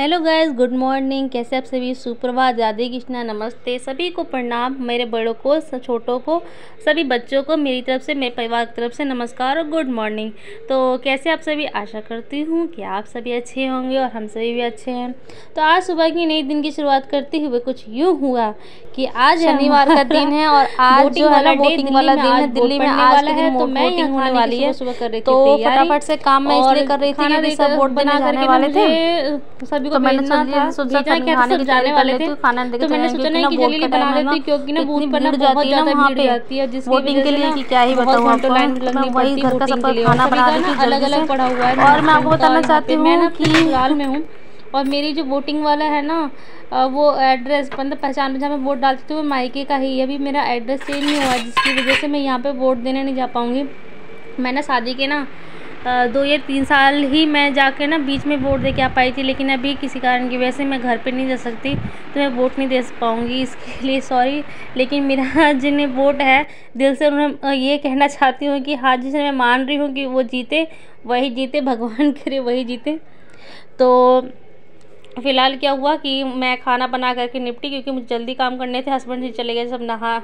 Hello guys good morning कैसे आप सभी सुप्रभात राधे कृष्णा नमस्ते सभी को प्रणाम मेरे बड़ों को छोटों को सभी बच्चों को मेरी तरफ से मेरे परिवार की तरफ से नमस्कार और गुड मॉर्निंग तो कैसे आप सभी आशा करती हूँ कि आप सभी अच्छे होंगे और हम सभी भी अच्छे हैं तो आज सुबह की नई दिन की शुरुआत करते हुए कुछ यूँ हुआ कि आज शनिवार का दिन है और आज जो है वोटिंग वाला दिन है दिल्ली में आज दिन तो मैं यहाँ होने वाली है सुबह कर रही तो थी तो फटाफट से काम मैं इसलिए कर रही थी सब वोट बना करने वाले थे सभी और मैं आपको बताना चाहती हूँ में हूँ और मेरी जो वोटिंग वाला है ना वो एड्रेस मतलब पहचान में जहाँ मैं वोट डालती थी वो मायके का ही अभी मेरा एड्रेस चेंज नहीं हुआ जिसकी वजह से मैं यहाँ पे वोट देने नहीं जा पाऊँगी मैंने शादी के ना दो या तीन साल ही मैं जाके ना बीच में वोट दे के आ पाई थी लेकिन अभी किसी कारण की वजह से मैं घर पे नहीं जा सकती तो मैं वोट नहीं दे पाऊँगी इसके लिए सॉरी लेकिन मेरा जिन्हें वोट है दिल से उन्हें ये कहना चाहती हूँ कि हाँ जिसे मैं मान रही हूँ कि वो जीते वही जीते भगवान करे वही जीते तो फ़िलहाल क्या हुआ कि मैं खाना बना करके निपटी क्योंकि मुझे जल्दी काम करने थे हस्बैंड जी चले गए सब नहा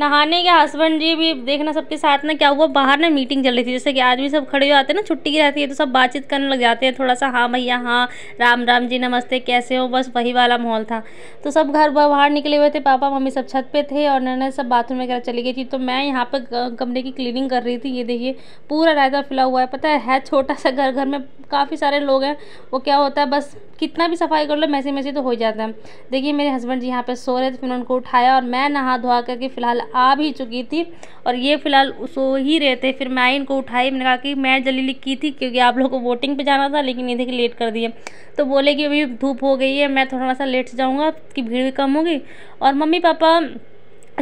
नहाने के हस्बैंड जी भी देखना सबके साथ ना क्या हुआ बाहर ना मीटिंग चल रही थी जैसे कि आज भी सब खड़े हो जाते हैं ना छुट्टी की रहती है तो सब बातचीत करने लग जाते हैं थोड़ा सा हाँ भैया हाँ राम राम जी नमस्ते कैसे हो बस वही वाला माहौल था तो सब घर बाहर निकले हुए थे पापा मम्मी सब छत पर थे और नैना सब बाथरूम वगैरह चली गई थी तो मैं यहाँ पर कमरे की क्लीनिंग कर रही थी ये देखिए पूरा रायता फैला हुआ है पता है छोटा सा घर घर में काफ़ी सारे लोग हैं वो क्या होता है बस कितना भी सफ़ाई कर लो मैसी मैसी तो हो जाता है देखिए मेरे हस्बैंड जी यहाँ पे सो रहे थे फिर उनको उठाया और मैं नहा धोआ करके फ़िलहाल आ भी चुकी थी और ये फ़िलहाल सो ही रहे थे फिर मैं इनको उठाई मैंने कहा कि मैं जल्दी की थी क्योंकि आप लोगों को वोटिंग पर जाना था लेकिन ये देखिए लेट कर दिए तो बोले कि अभी धूप हो गई है मैं थोड़ा सा लेट से जाऊँगा कि भीड़ भी कम होगी और मम्मी पापा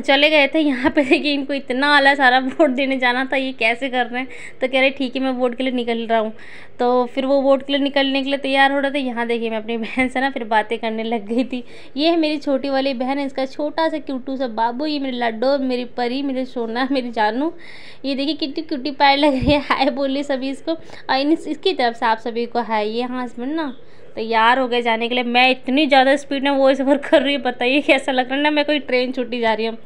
चले गए थे यहाँ पे कि इनको इतना आला सारा वोट देने जाना था ये कैसे कर रहे हैं तो कह रहे ठीक है मैं वोट के लिए निकल रहा हूँ तो फिर वो वोट के लिए निकलने के लिए तैयार हो रहा था यहाँ देखिए मैं अपनी बहन से ना फिर बातें करने लग गई थी ये है मेरी छोटी वाली बहन है इसका छोटा सा क्यूटू सा बाबू ये मेरे लड्डो मेरी परी मेरे सोना मेरी जानू ये देखिए कितनी क्यूटी पाए लग रही है हाय बोलिए सभी इसको और इसकी तरफ से आप सभी को हाय ये हाँ हस्बैंड ना तैयार हो गए जाने के लिए मैं इतनी ज़्यादा स्पीड में वो ओवर कर रही हूँ बताइए कैसा लग रहा है ना मैं कोई ट्रेन छुट्टी जा रही हूँ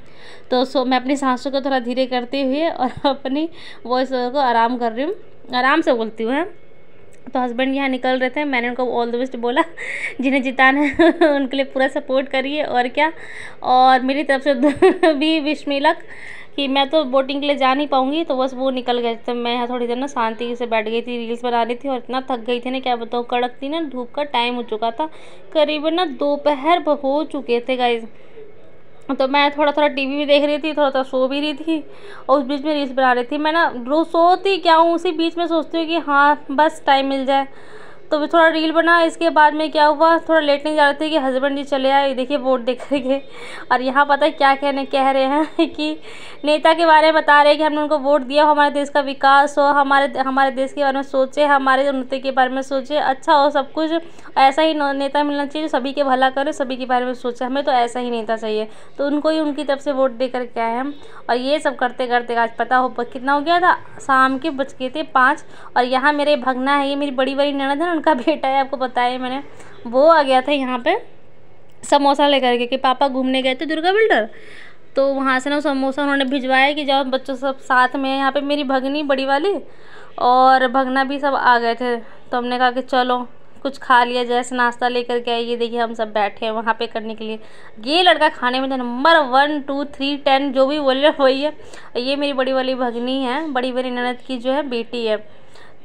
तो सो मैं अपनी सांसों को थोड़ा धीरे करते हुए और अपनी वॉइस ओवर को आराम कर रही हूँ आराम से बोलती हूँ हाँ। तो हस्बैंड यहाँ निकल रहे थे मैंने उनको ऑल द बेस्ट बोला जिन्हें जिताना है उनके लिए पूरा सपोर्ट करिए और क्या और मेरी तरफ से भी विश मिलक कि मैं तो बोटिंग के लिए जा नहीं पाऊंगी तो बस वो निकल गए तो मैं यहाँ थोड़ी देर ना शांति से बैठ गई थी रील्स बना रही थी और इतना थक गई थी ना क्या बताऊँ कड़क थी ना धूप का टाइम हो चुका था करीबन ना दोपहर हो चुके थे गाइज़ तो मैं थोड़ा थोड़ा टीवी भी देख रही थी थोड़ा थोड़ा सो भी रही थी और उस बीच में रील्स बना रही थी मैं ना रो सोती क्या हूँ उसी बीच में सोचती हूँ कि हाँ बस टाइम मिल जाए तो भी थोड़ा रील बना इसके बाद में क्या हुआ थोड़ा लेट नहीं जा रहे थे कि हस्बैंड जी चले आए देखिए वोट देख रहे और यहाँ पता है क्या कहने कह रहे हैं कि नेता के बारे में बता रहे हैं कि हमने उनको वोट दिया हमारे देश का विकास हो हमारे हमारे देश के बारे में सोचे हमारे उन्नति के बारे में सोचे अच्छा हो सब कुछ ऐसा ही नेता मिलना चाहिए जो सभी के भला करे सभी के बारे में सोचे हमें तो ऐसा ही नेता चाहिए तो उनको ही उनकी तरफ से वोट दे करके आए हम और ये सब करते करते आज पता हो कितना हो गया था शाम के बच गए थे पाँच और यहाँ मेरे भगना है ये मेरी बड़ी बड़ी निर्णय है उनका बेटा है आपको पता है मैंने वो आ गया था यहाँ पे समोसा लेकर के कि पापा घूमने गए थे दुर्गा बिल्डर तो वहाँ से ना समोसा उन्होंने भिजवाया कि जाओ बच्चों सब साथ में यहाँ पे मेरी भगनी बड़ी वाली और भगना भी सब आ गए थे तो हमने कहा कि चलो कुछ खा लिया जैसे नाश्ता लेकर के आइए देखिए हम सब बैठे हैं वहाँ पे करने के लिए ये लड़का खाने में तो number one two three ten जो भी रहे वही है ये मेरी बड़ी वाली भगनी है बड़ी बड़ी ननद की जो है बेटी है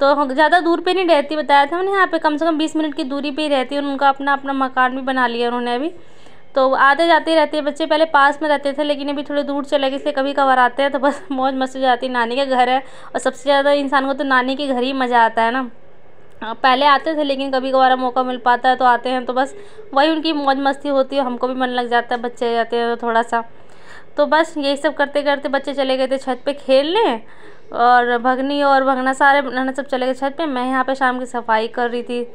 तो ज़्यादा दूर पे नहीं रहती बताया था उन्हें यहाँ पे कम से कम बीस मिनट की दूरी पे ही रहती है उनका अपना अपना मकान भी बना लिया उन्होंने अभी तो आते जाते ही रहते हैं बच्चे पहले पास में रहते थे लेकिन अभी थोड़े दूर चले गए इसलिए कभी कभार आते हैं तो बस मौज मस्ती हो जाती है नानी का घर है और सबसे ज़्यादा इंसान को तो नानी के घर ही मज़ा आता है ना पहले आते थे लेकिन कभी कभार मौका मिल पाता है तो आते हैं तो बस वही उनकी मौज मस्ती होती है हमको भी मन लग जाता है बच्चे जाते हैं तो थोड़ा सा तो बस यही सब करते करते बच्चे चले गए थे छत पे खेलने और भगनी और भगना सारे ननद सब चले गए छत पे मैं यहाँ पे शाम की सफाई कर रही थी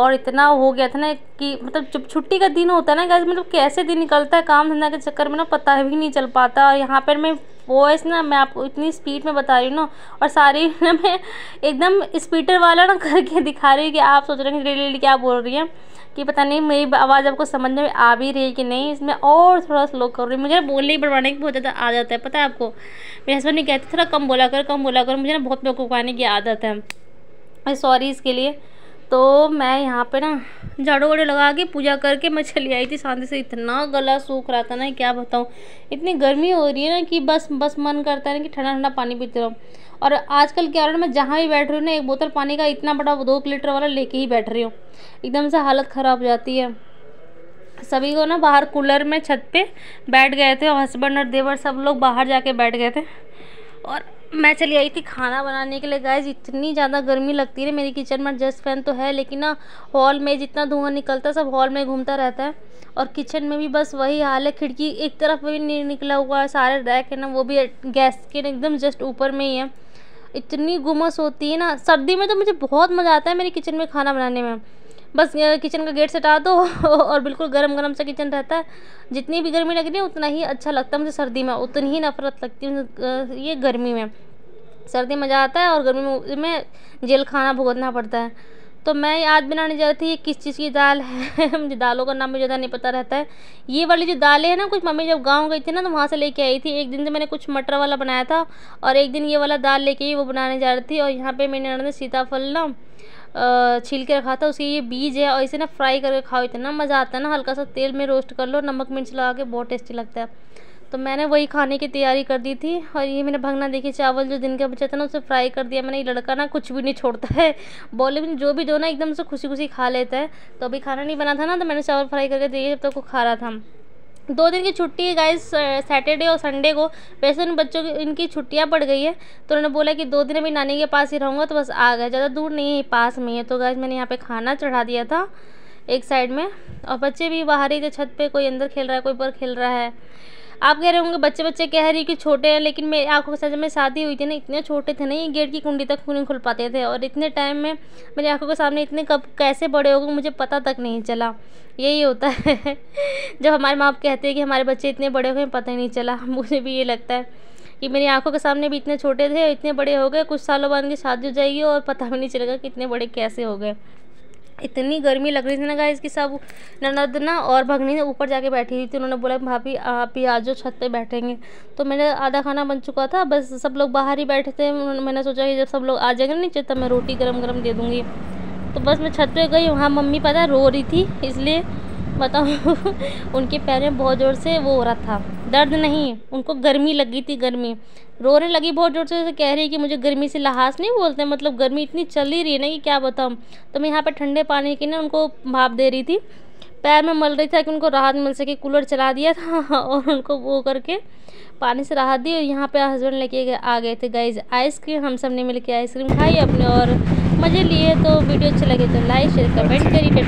और इतना हो गया था ना कि मतलब जब छुट्टी का दिन होता है ना गैस मतलब कैसे दिन निकलता है काम धंधा के चक्कर में ना पता भी नहीं चल पाता और यहाँ पर मैं वॉइस ना मैं आपको इतनी स्पीड में बता रही हूँ ना और सारी ना मैं एकदम स्पीडर वाला ना करके दिखा रही हूँ कि आप सोच रहे हैं डेली क्या बोल रही हैं कि पता नहीं मेरी आवाज़ आपको समझ में आ भी रही है कि नहीं इसमें और थोड़ा स्लो कर रही मुझे बोलने ही बढ़वाने की बहुत ज़्यादा आ जाता है पता है आपको मेरे हस्बैंड ने कहते थोड़ा कम बोला कर कम बोला कर मुझे ना बहुत बेवकूफ़ाने की आदत है सॉरी इसके लिए तो मैं यहाँ पे ना झाड़ू वाड़ू लगा के पूजा करके मैं चली आई थी शांति से इतना गला सूख रहा था ना क्या बताऊँ इतनी गर्मी हो रही है ना कि बस बस मन करता है ना कि ठंडा ठंडा पानी पीते रहो और आजकल क्या हो रहा है मैं जहाँ भी बैठ रही हूँ ना एक बोतल पानी का इतना बड़ा दो लीटर वाला लेके ही बैठ रही हूँ एकदम से हालत ख़राब हो जाती है सभी को ना बाहर कूलर में छत पे बैठ गए थे और हस्बैंड और देवर सब लोग बाहर जाके बैठ गए थे और मैं चली आई थी खाना बनाने के लिए गैस इतनी ज़्यादा गर्मी लगती है मेरी किचन में जस्ट फैन तो है लेकिन ना हॉल में जितना धुआं निकलता है सब हॉल में घूमता रहता है और किचन में भी बस वही हाल है खिड़की एक तरफ भी नहीं निकला हुआ है सारे रैक है ना वो भी गैस के एकदम जस्ट ऊपर में ही है इतनी गुमस होती है ना सर्दी में तो मुझे बहुत मज़ा आता है मेरी किचन में खाना बनाने में बस किचन का गेट सटा दो और बिल्कुल गर्म गर्म सा किचन रहता है जितनी भी गर्मी लग रही है उतना ही अच्छा लगता है मुझे सर्दी में उतनी ही नफरत लगती है ये गर्मी में सर्दी मज़ा आता है और गर्मी में जेल खाना भुगतना पड़ता है तो मैं आज बनाने जा रही थी ये किस चीज़ की दाल है मुझे दालों का नाम भी ज़्यादा नहीं पता रहता है ये वाली जो दालें हैं ना कुछ मम्मी जब गांव गई थी ना तो वहाँ से लेके आई थी एक दिन से मैंने कुछ मटर वाला बनाया था और एक दिन ये वाला दाल लेके ही वो बनाने जा रही थी और यहाँ पे मैंने सीताफल ना छील के रखा था उसके ये बीज है और इसे ना फ्राई करके खाओ इतना मज़ा आता है ना हल्का सा तेल में रोस्ट कर लो नमक मिर्च लगा के बहुत टेस्टी लगता है तो मैंने वही खाने की तैयारी कर दी थी और ये मैंने भगना देखी चावल जो दिन का बचा था ना उसे फ्राई कर दिया मैंने ये लड़का ना कुछ भी नहीं छोड़ता है भी जो भी दो ना एकदम से खुशी खुशी खा लेता है तो अभी खाना नहीं बना था ना तो मैंने चावल फ्राई करके दिए जब तक तो वो खा रहा था दो दिन की छुट्टी है गाइस सैटरडे और संडे को वैसे उन बच्चों की इनकी छुट्टियां पड़ गई है तो उन्होंने बोला कि दो दिन अभी नानी के पास ही रहूँगा तो बस आ गए ज़्यादा दूर नहीं है पास में है तो गाइस मैंने यहाँ पे खाना चढ़ा दिया था एक साइड में और बच्चे भी बाहर ही थे छत पे कोई अंदर खेल रहा है कोई ऊपर खेल रहा है आप कह रहे होंगे बच्चे बच्चे कह रही कि छोटे हैं लेकिन मेरी आंखों के साथ जब मैं शादी हुई थी ना इतने छोटे थे नहीं गेट की कुंडी तक नहीं खुल पाते थे और इतने टाइम में मेरी आंखों के सामने इतने कब कैसे बड़े हो गए मुझे पता तक नहीं चला यही होता है जब हमारे माँ बाप कहते हैं कि हमारे बच्चे इतने बड़े हो गए पता ही नहीं चला मुझे भी ये लगता है कि मेरी आंखों के सामने भी इतने छोटे थे इतने बड़े हो गए कुछ सालों बाद की शादी हो जाएगी और पता भी नहीं चलेगा कि इतने बड़े कैसे हो गए इतनी गर्मी लग रही थी ना गाइस कि सब ननद ना और भगनी ऊपर जाके बैठी हुई थी उन्होंने बोला भाभी आप ही आ जाओ छत पे बैठेंगे तो मेरे आधा खाना बन चुका था बस सब लोग बाहर ही बैठे थे मैंने सोचा कि जब सब लोग आ जाएंगे नीचे तब मैं रोटी गरम गरम दे दूँगी तो बस मैं छत पर गई वहाँ मम्मी पता रो रही थी इसलिए बताऊँ उनके पैर में बहुत ज़ोर से वो हो रहा था दर्द नहीं उनको गर्मी लगी थी गर्मी रोने लगी बहुत जोर से कह रही है कि मुझे गर्मी से लहास नहीं बोलते मतलब गर्मी इतनी चल ही रही है ना कि क्या बताऊँ तो मैं यहाँ पर ठंडे पानी की ना उनको भाप दे रही थी पैर में मल रही था कि उनको राहत मिल सके कूलर चला दिया था और उनको वो करके पानी से राहत दी और यहाँ पे हस्बैंड लेके आ गए थे गाइज आइसक्रीम हम सब ने मिल के आइसक्रीम खाई अपने और मज़े लिए तो वीडियो अच्छी लगे तो लाइक शेयर कमेंट करिए